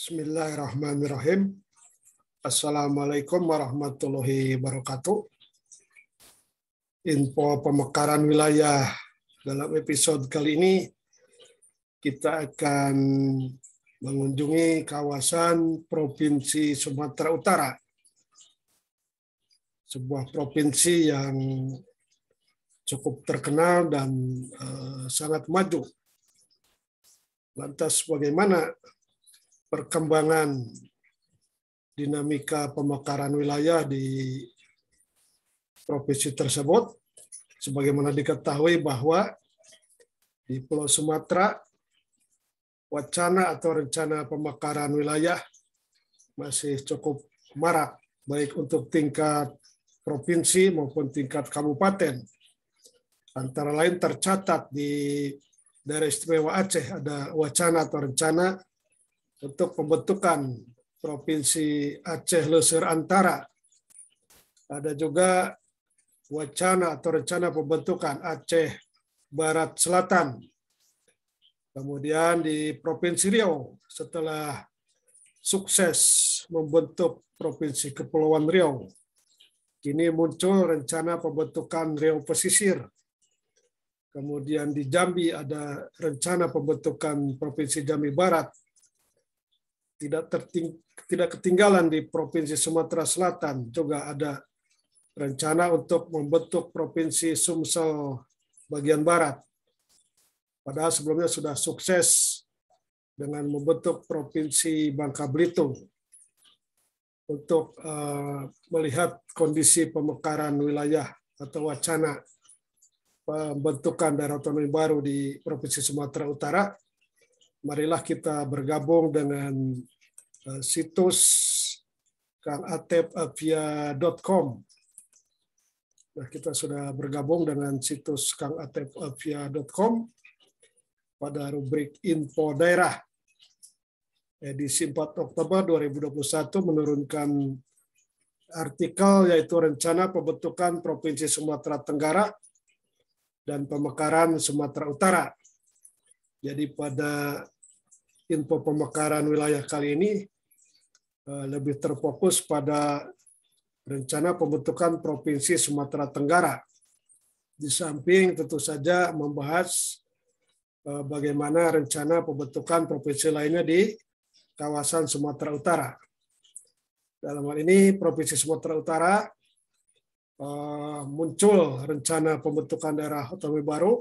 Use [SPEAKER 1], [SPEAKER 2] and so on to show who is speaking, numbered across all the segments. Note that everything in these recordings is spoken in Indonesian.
[SPEAKER 1] Bismillahirrahmanirrahim. Assalamualaikum warahmatullahi wabarakatuh. Info pemekaran wilayah dalam episode kali ini kita akan mengunjungi kawasan Provinsi Sumatera Utara. Sebuah provinsi yang cukup terkenal dan eh, sangat maju. Lantas bagaimana perkembangan dinamika pemekaran wilayah di provinsi tersebut. Sebagaimana diketahui bahwa di Pulau Sumatera, wacana atau rencana pemekaran wilayah masih cukup marak, baik untuk tingkat provinsi maupun tingkat kabupaten. Antara lain tercatat di daerah istimewa Aceh ada wacana atau rencana untuk pembentukan Provinsi Aceh Leser Antara. Ada juga wacana atau rencana pembentukan Aceh Barat Selatan. Kemudian di Provinsi Riau setelah sukses membentuk Provinsi Kepulauan Riau. Kini muncul rencana pembentukan Riau Pesisir. Kemudian di Jambi ada rencana pembentukan Provinsi Jambi Barat tidak terting, tidak ketinggalan di Provinsi Sumatera Selatan juga ada rencana untuk membentuk Provinsi Sumsel bagian barat. Padahal sebelumnya sudah sukses dengan membentuk Provinsi Bangka Belitung untuk uh, melihat kondisi pemekaran wilayah atau wacana pembentukan daerah otonomi baru di Provinsi Sumatera Utara marilah kita bergabung dengan eh, situs kangatepavia.com. Nah, kita sudah bergabung dengan situs kangatepavia.com pada rubrik info daerah. Edisi 4 Oktober 2021 menurunkan artikel yaitu rencana pembentukan Provinsi Sumatera Tenggara dan pemekaran Sumatera Utara jadi pada info pemekaran wilayah kali ini eh, lebih terfokus pada rencana pembentukan Provinsi Sumatera Tenggara. Di samping tentu saja membahas eh, bagaimana rencana pembentukan provinsi lainnya di kawasan Sumatera Utara. Dalam hal ini Provinsi Sumatera Utara eh, muncul rencana pembentukan daerah otonomi baru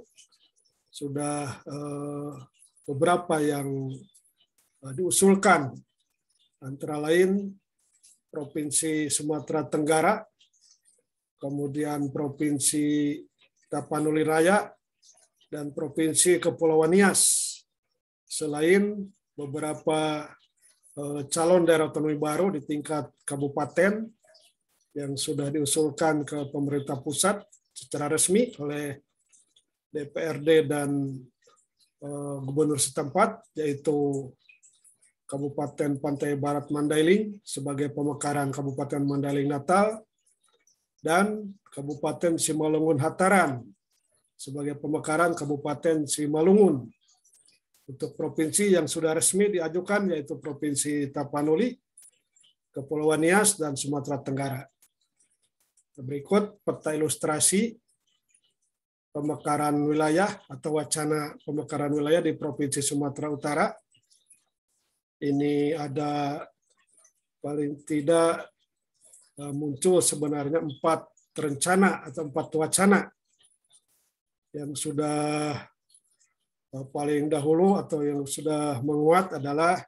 [SPEAKER 1] sudah eh, beberapa yang eh, diusulkan antara lain provinsi Sumatera Tenggara, kemudian provinsi Tapanuli Raya dan provinsi Kepulauan Nias. Selain beberapa eh, calon daerah otonomi baru di tingkat kabupaten yang sudah diusulkan ke pemerintah pusat secara resmi oleh DPRD dan eh, gubernur setempat yaitu Kabupaten Pantai Barat Mandailing sebagai pemekaran Kabupaten Mandailing Natal dan Kabupaten Simalungun Hataran sebagai pemekaran Kabupaten Simalungun. Untuk provinsi yang sudah resmi diajukan yaitu Provinsi Tapanuli, Kepulauan Nias, dan Sumatera Tenggara. Berikut peta ilustrasi pemekaran wilayah atau wacana pemekaran wilayah di Provinsi Sumatera Utara. Ini ada paling tidak e, muncul sebenarnya empat rencana atau empat wacana yang sudah e, paling dahulu atau yang sudah menguat adalah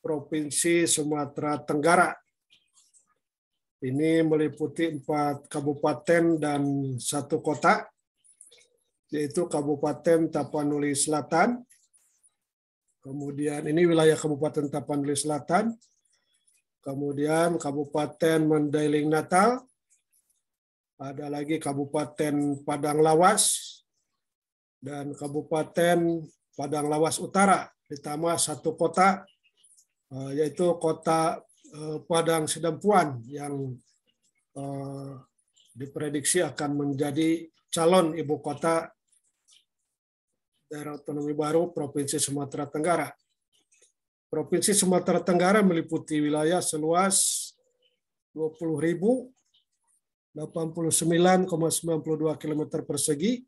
[SPEAKER 1] Provinsi Sumatera Tenggara. Ini meliputi empat kabupaten dan satu kota yaitu Kabupaten Tapanuli Selatan. Kemudian ini wilayah Kabupaten Tapanuli Selatan. Kemudian Kabupaten Mandailing Natal. Ada lagi Kabupaten Padang Lawas dan Kabupaten Padang Lawas Utara ditambah satu kota eh, yaitu kota eh, Padang Sidempuan yang eh, diprediksi akan menjadi calon ibu kota daerah otonomi baru Provinsi Sumatera Tenggara. Provinsi Sumatera Tenggara meliputi wilayah seluas 20.089,92 km persegi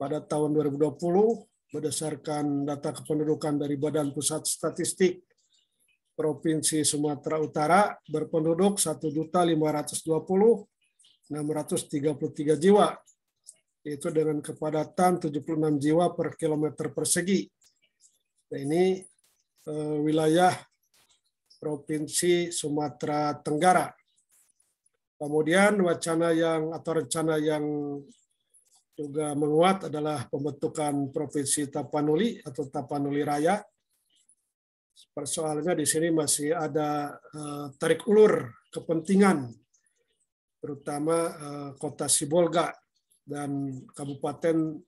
[SPEAKER 1] pada tahun 2020 berdasarkan data kependudukan dari Badan Pusat Statistik Provinsi Sumatera Utara berpenduduk 1.520.633 jiwa yaitu dengan kepadatan 76 jiwa per kilometer persegi. Nah, ini eh, wilayah Provinsi Sumatera Tenggara. Kemudian wacana yang atau rencana yang juga menguat adalah pembentukan Provinsi Tapanuli atau Tapanuli Raya. Persoalannya di sini masih ada eh, tarik ulur kepentingan terutama eh, kota Sibolga dan Kabupaten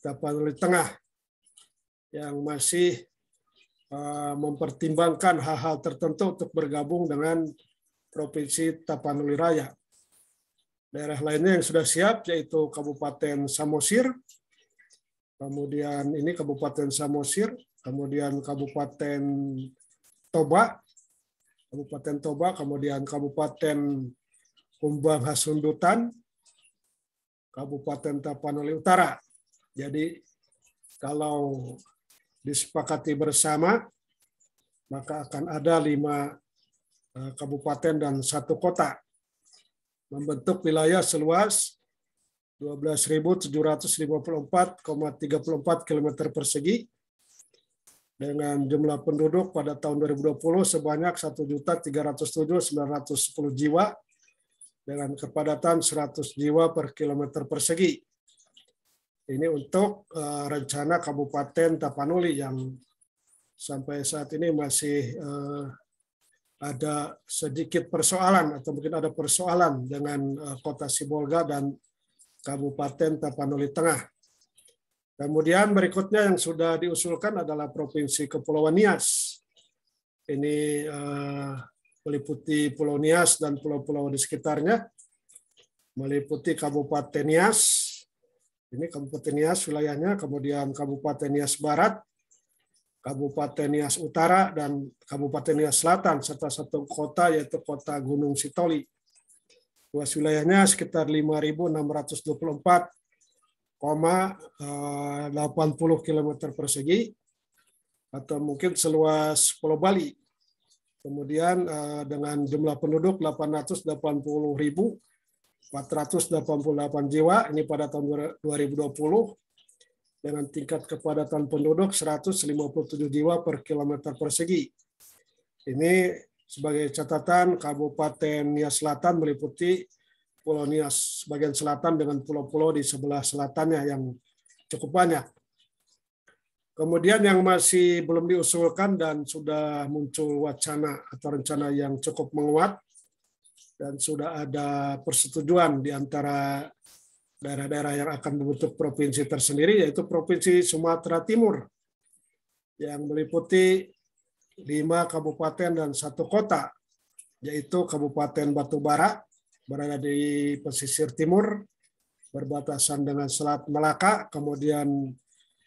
[SPEAKER 1] Tapanuli Tengah yang masih eh, mempertimbangkan hal-hal tertentu untuk bergabung dengan Provinsi Tapanuli Raya. Daerah lainnya yang sudah siap yaitu Kabupaten Samosir, kemudian ini Kabupaten Samosir, kemudian Kabupaten Toba, Kabupaten Toba, kemudian Kabupaten Kumbang Hasundutan, Kabupaten Tapanuli Utara. Jadi kalau disepakati bersama, maka akan ada lima eh, kabupaten dan satu kota membentuk wilayah seluas 12.754,34 km persegi dengan jumlah penduduk pada tahun 2020 sebanyak 1.307.910 jiwa dengan kepadatan 100 jiwa per kilometer persegi. Ini untuk uh, rencana Kabupaten Tapanuli yang sampai saat ini masih uh, ada sedikit persoalan atau mungkin ada persoalan dengan uh, Kota Sibolga dan Kabupaten Tapanuli Tengah. Kemudian berikutnya yang sudah diusulkan adalah Provinsi Kepulauan Nias. Ini uh, meliputi Pulau Nias dan pulau-pulau di sekitarnya, meliputi Kabupaten Nias, ini Kabupaten Nias wilayahnya, kemudian Kabupaten Nias Barat, Kabupaten Nias Utara, dan Kabupaten Nias Selatan, serta satu kota yaitu kota Gunung Sitoli. Luas wilayahnya sekitar 5.624,80 km persegi, atau mungkin seluas Pulau Bali Kemudian eh, dengan jumlah penduduk 880.488 jiwa ini pada tahun 2020 dengan tingkat kepadatan penduduk 157 jiwa per kilometer persegi. Ini sebagai catatan Kabupaten Nias Selatan meliputi Pulau Nias bagian selatan dengan pulau-pulau di sebelah selatannya yang cukup banyak. Kemudian yang masih belum diusulkan dan sudah muncul wacana atau rencana yang cukup menguat dan sudah ada persetujuan di antara daerah-daerah yang akan membentuk provinsi tersendiri yaitu Provinsi Sumatera Timur yang meliputi lima kabupaten dan satu kota yaitu Kabupaten Batubara berada di pesisir timur berbatasan dengan Selat Melaka kemudian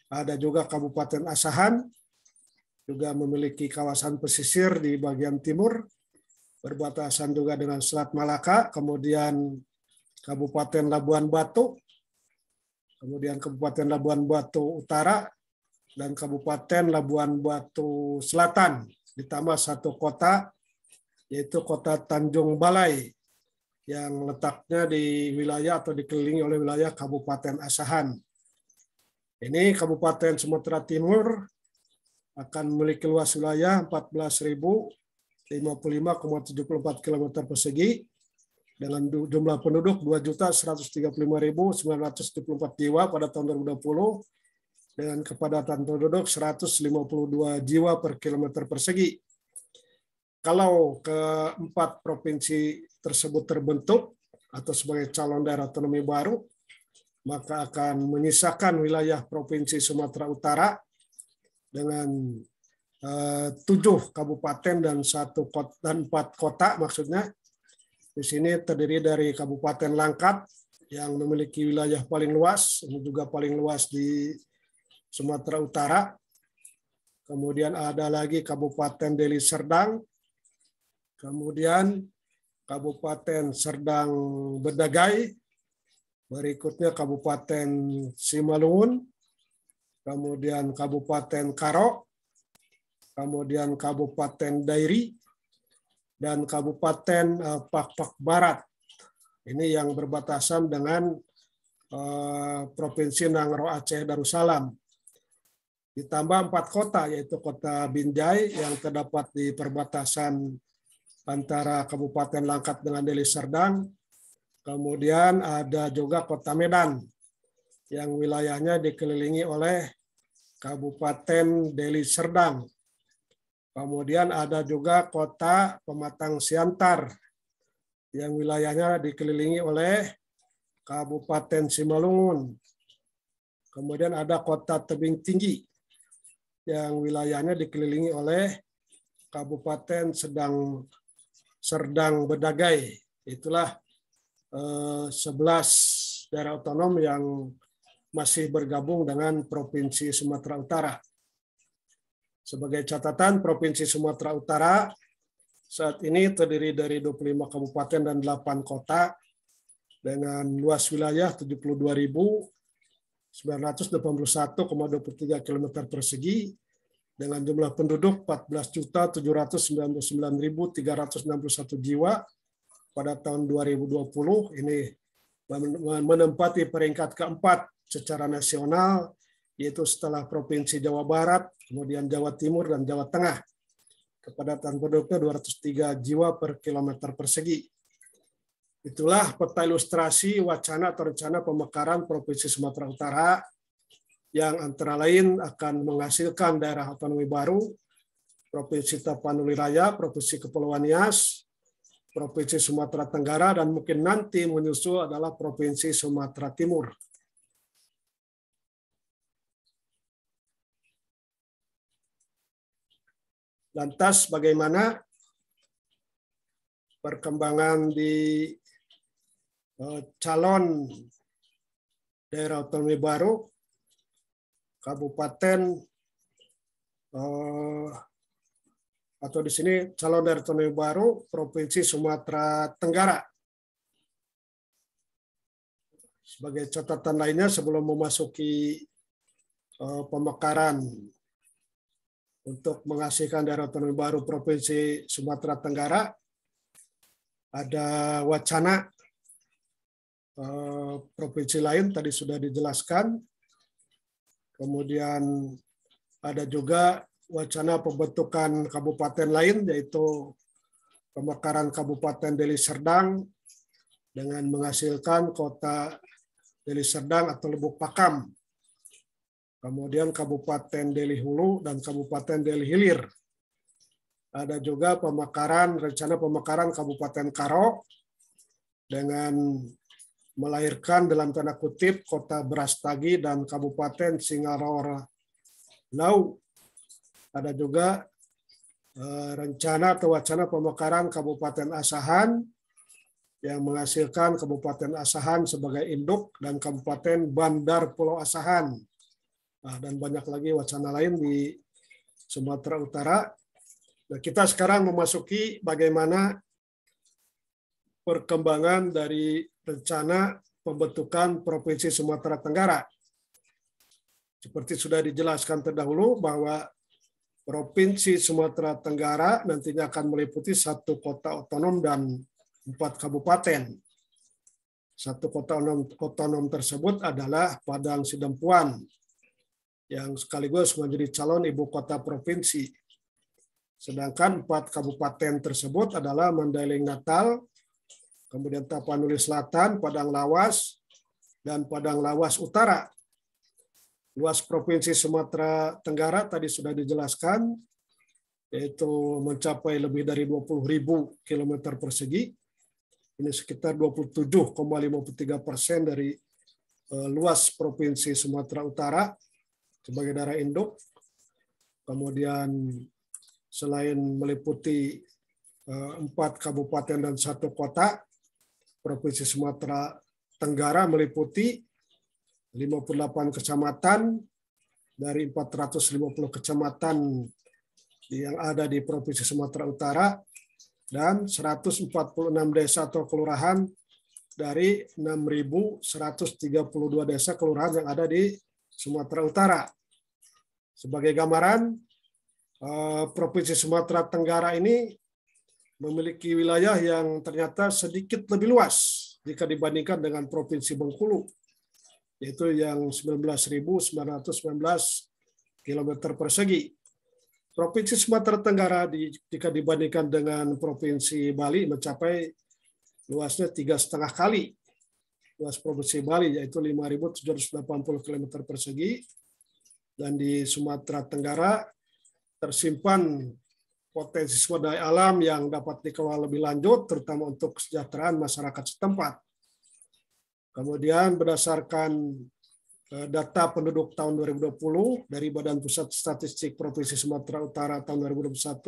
[SPEAKER 1] ada juga Kabupaten Asahan, juga memiliki kawasan pesisir di bagian timur, berbatasan juga dengan Selat Malaka, kemudian Kabupaten Labuan Batu, kemudian Kabupaten Labuan Batu Utara, dan Kabupaten Labuan Batu Selatan, ditambah satu kota, yaitu kota Tanjung Balai, yang letaknya di wilayah atau dikelilingi oleh wilayah Kabupaten Asahan. Ini Kabupaten Sumatera Timur akan memiliki luas wilayah 14.055,74 km persegi dengan jumlah penduduk 2.135.974 jiwa pada tahun 2020 dengan kepadatan penduduk 152 jiwa per kilometer persegi. Kalau keempat provinsi tersebut terbentuk atau sebagai calon daerah otonomi baru, maka akan menyisakan wilayah Provinsi Sumatera Utara dengan eh, tujuh kabupaten dan satu kota, dan empat kota maksudnya di sini terdiri dari Kabupaten Langkat yang memiliki wilayah paling luas ini juga paling luas di Sumatera Utara kemudian ada lagi Kabupaten Deli Serdang kemudian Kabupaten Serdang Bedagai Berikutnya Kabupaten Simalungun, kemudian Kabupaten Karo, kemudian Kabupaten Dairi, dan Kabupaten eh, Pakpak Barat. Ini yang berbatasan dengan eh, Provinsi Nangro Aceh Darussalam. Ditambah empat kota, yaitu kota Binjai yang terdapat di perbatasan antara Kabupaten Langkat dengan Deli Serdang, Kemudian ada juga Kota Medan yang wilayahnya dikelilingi oleh Kabupaten Deli Serdang. Kemudian ada juga Kota Pematang Siantar yang wilayahnya dikelilingi oleh Kabupaten Simalungun. Kemudian ada Kota Tebing Tinggi yang wilayahnya dikelilingi oleh Kabupaten Sedang Serdang Bedagai. Itulah 11 eh, daerah otonom yang masih bergabung dengan Provinsi Sumatera Utara. Sebagai catatan, Provinsi Sumatera Utara saat ini terdiri dari 25 kabupaten dan 8 kota dengan luas wilayah 72.981,23 km persegi dengan jumlah penduduk 14.799.361 jiwa pada tahun 2020 ini menempati peringkat keempat secara nasional yaitu setelah Provinsi Jawa Barat, kemudian Jawa Timur dan Jawa Tengah. Kepadatan penduduknya 203 jiwa per kilometer persegi. Itulah peta ilustrasi wacana atau rencana pemekaran Provinsi Sumatera Utara yang antara lain akan menghasilkan daerah otonomi baru, Provinsi Tapanuli Raya, Provinsi Kepulauan Nias, Provinsi Sumatera Tenggara, dan mungkin nanti menyusul adalah Provinsi Sumatera Timur. Lantas bagaimana perkembangan di eh, calon daerah otonomi baru, kabupaten, eh, atau di sini calon dari Tony Baru, Provinsi Sumatera Tenggara. Sebagai catatan lainnya sebelum memasuki eh, pemekaran untuk menghasilkan daerah otonomi baru Provinsi Sumatera Tenggara, ada wacana eh, provinsi lain tadi sudah dijelaskan. Kemudian ada juga wacana pembentukan kabupaten lain yaitu pemekaran Kabupaten Deli Serdang dengan menghasilkan kota Deli Serdang atau Lebuk Pakam. Kemudian Kabupaten Deli Hulu dan Kabupaten Deli Hilir. Ada juga pemekaran rencana pemekaran Kabupaten Karo dengan melahirkan dalam tanda kutip kota Brastagi dan Kabupaten Singarora Lau ada juga eh, rencana atau wacana pemekaran Kabupaten Asahan yang menghasilkan Kabupaten Asahan sebagai induk dan Kabupaten Bandar Pulau Asahan. Nah, dan banyak lagi wacana lain di Sumatera Utara. Nah, kita sekarang memasuki bagaimana perkembangan dari rencana pembentukan Provinsi Sumatera Tenggara. Seperti sudah dijelaskan terdahulu bahwa Provinsi Sumatera Tenggara nantinya akan meliputi satu kota otonom dan empat kabupaten. Satu kota otonom, tersebut adalah Padang Sidempuan yang sekaligus menjadi calon ibu kota provinsi. Sedangkan empat kabupaten tersebut adalah Mandailing Natal, kemudian Tapanuli Selatan, Padang Lawas, dan Padang Lawas Utara. Luas provinsi Sumatera Tenggara tadi sudah dijelaskan, yaitu mencapai lebih dari 20.000 km persegi. Ini sekitar 27,53 persen dari eh, luas provinsi Sumatera Utara sebagai daerah induk. Kemudian selain meliputi eh, empat kabupaten dan satu kota, provinsi Sumatera Tenggara meliputi 58 kecamatan dari 450 kecamatan yang ada di Provinsi Sumatera Utara dan 146 desa atau kelurahan dari 6.132 desa kelurahan yang ada di Sumatera Utara. Sebagai gambaran, eh, Provinsi Sumatera Tenggara ini memiliki wilayah yang ternyata sedikit lebih luas jika dibandingkan dengan Provinsi Bengkulu yaitu yang 19.919 km persegi. Provinsi Sumatera Tenggara jika dibandingkan dengan Provinsi Bali mencapai luasnya tiga setengah kali luas Provinsi Bali yaitu 5.780 km persegi dan di Sumatera Tenggara tersimpan potensi sumber daya alam yang dapat dikelola lebih lanjut terutama untuk kesejahteraan masyarakat setempat. Kemudian berdasarkan eh, data penduduk tahun 2020 dari Badan Pusat Statistik Provinsi Sumatera Utara tahun 2021.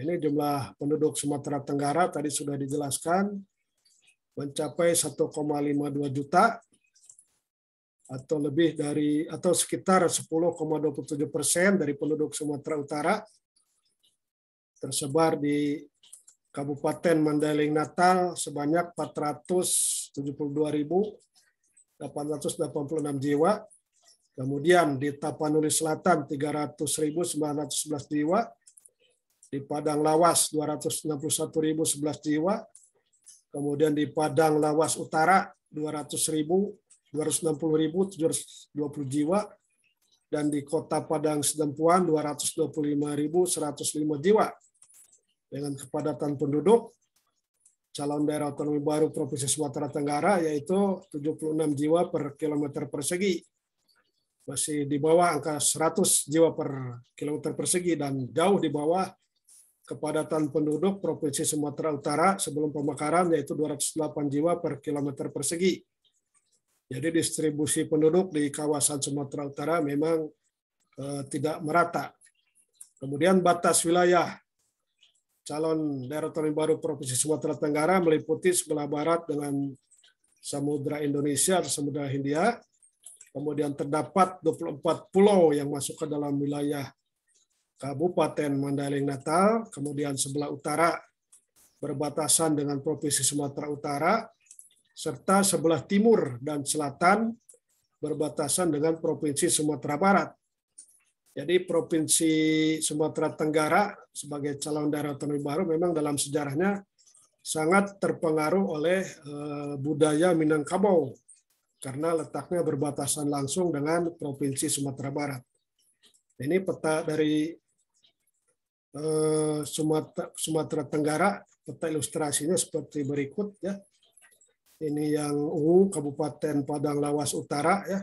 [SPEAKER 1] Ini jumlah penduduk Sumatera Tenggara tadi sudah dijelaskan mencapai 1,52 juta atau lebih dari atau sekitar 10,27 persen dari penduduk Sumatera Utara tersebar di Kabupaten Mandailing Natal sebanyak 400 72.886 jiwa. Kemudian di Tapanuli Selatan 300.911 jiwa. Di Padang Lawas 261.011 jiwa. Kemudian di Padang Lawas Utara 200.000 puluh jiwa dan di Kota Padang Sedempuan 225.105 jiwa dengan kepadatan penduduk calon daerah otonomi baru Provinsi Sumatera Tenggara yaitu 76 jiwa per kilometer persegi. Masih di bawah angka 100 jiwa per kilometer persegi dan jauh di bawah kepadatan penduduk Provinsi Sumatera Utara sebelum pemekaran yaitu 208 jiwa per kilometer persegi. Jadi distribusi penduduk di kawasan Sumatera Utara memang eh, tidak merata. Kemudian batas wilayah calon daerah otonomi baru Provinsi Sumatera Tenggara meliputi sebelah barat dengan Samudra Indonesia atau Samudra Hindia. Kemudian terdapat 24 pulau yang masuk ke dalam wilayah Kabupaten Mandailing Natal. Kemudian sebelah utara berbatasan dengan Provinsi Sumatera Utara, serta sebelah timur dan selatan berbatasan dengan Provinsi Sumatera Barat. Jadi Provinsi Sumatera Tenggara sebagai calon daerah otonomi baru memang dalam sejarahnya sangat terpengaruh oleh eh, budaya Minangkabau karena letaknya berbatasan langsung dengan Provinsi Sumatera Barat. Ini peta dari eh, Sumatera, Tenggara, peta ilustrasinya seperti berikut ya. Ini yang ungu Kabupaten Padang Lawas Utara ya,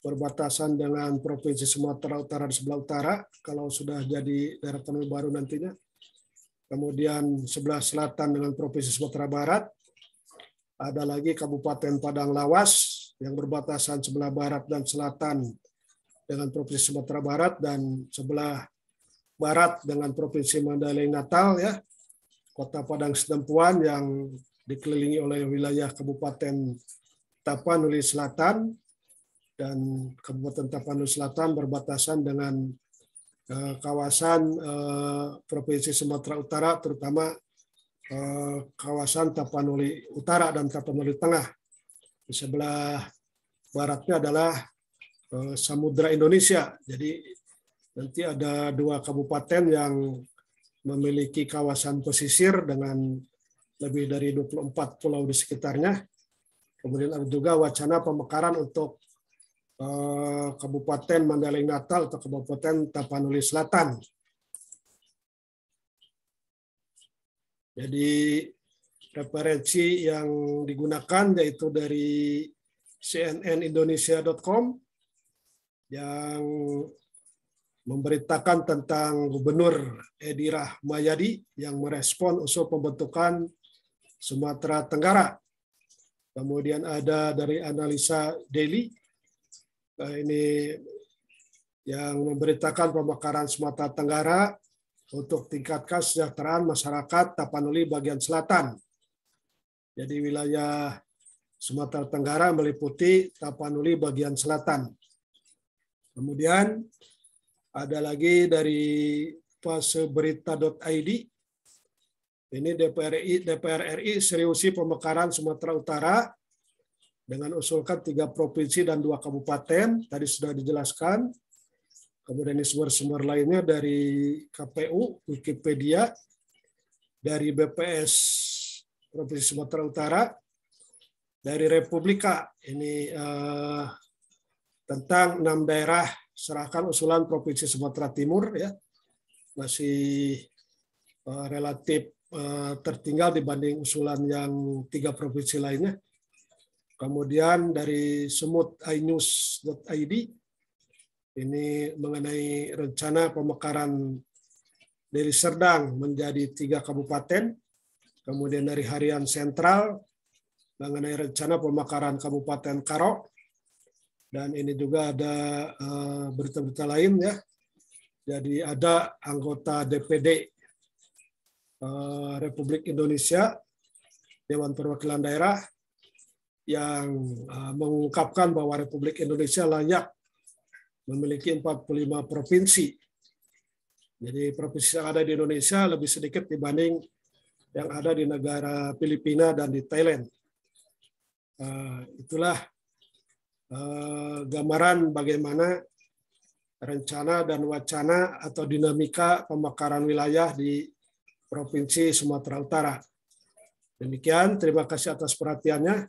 [SPEAKER 1] berbatasan dengan Provinsi Sumatera Utara di sebelah utara, kalau sudah jadi daerah penuh baru nantinya. Kemudian sebelah selatan dengan Provinsi Sumatera Barat. Ada lagi Kabupaten Padang Lawas yang berbatasan sebelah barat dan selatan dengan Provinsi Sumatera Barat dan sebelah barat dengan Provinsi Mandailing Natal ya. Kota Padang Sidempuan yang dikelilingi oleh wilayah Kabupaten Tapanuli Selatan dan Kabupaten Tapanuli Selatan berbatasan dengan eh, kawasan eh, Provinsi Sumatera Utara, terutama eh, kawasan Tapanuli Utara dan Tapanuli Tengah. Di sebelah baratnya adalah Samudra Indonesia. Jadi nanti ada dua kabupaten yang memiliki kawasan pesisir dengan lebih dari 24 pulau di sekitarnya. Kemudian ada juga wacana pemekaran untuk Eh, Kabupaten Mandailing Natal atau Kabupaten Tapanuli Selatan. Jadi referensi yang digunakan yaitu dari cnnindonesia.com yang memberitakan tentang Gubernur Edi Rahmayadi yang merespon usul pembentukan Sumatera Tenggara. Kemudian ada dari analisa daily Eh, ini yang memberitakan pemekaran Sumatera Tenggara untuk tingkatkan kesejahteraan masyarakat Tapanuli bagian selatan. Jadi wilayah Sumatera Tenggara meliputi Tapanuli bagian selatan. Kemudian ada lagi dari paseberita.id. Ini DPR RI, DPR RI seriusi pemekaran Sumatera Utara dengan usulkan tiga provinsi dan dua kabupaten tadi sudah dijelaskan kemudian ini sumber-sumber lainnya dari KPU Wikipedia dari BPS Provinsi Sumatera Utara dari Republika ini eh, tentang enam daerah serahkan usulan Provinsi Sumatera Timur ya masih eh, relatif eh, tertinggal dibanding usulan yang tiga provinsi lainnya Kemudian dari semutinews.id ini mengenai rencana pemekaran dari Serdang menjadi tiga kabupaten. Kemudian dari Harian Sentral mengenai rencana pemekaran Kabupaten Karo. Dan ini juga ada eh, berita-berita lain ya. Jadi ada anggota DPD eh, Republik Indonesia Dewan Perwakilan Daerah yang uh, mengungkapkan bahwa Republik Indonesia layak memiliki 45 provinsi. Jadi provinsi yang ada di Indonesia lebih sedikit dibanding yang ada di negara Filipina dan di Thailand. Uh, itulah uh, gambaran bagaimana rencana dan wacana atau dinamika pemekaran wilayah di Provinsi Sumatera Utara. Demikian, terima kasih atas perhatiannya.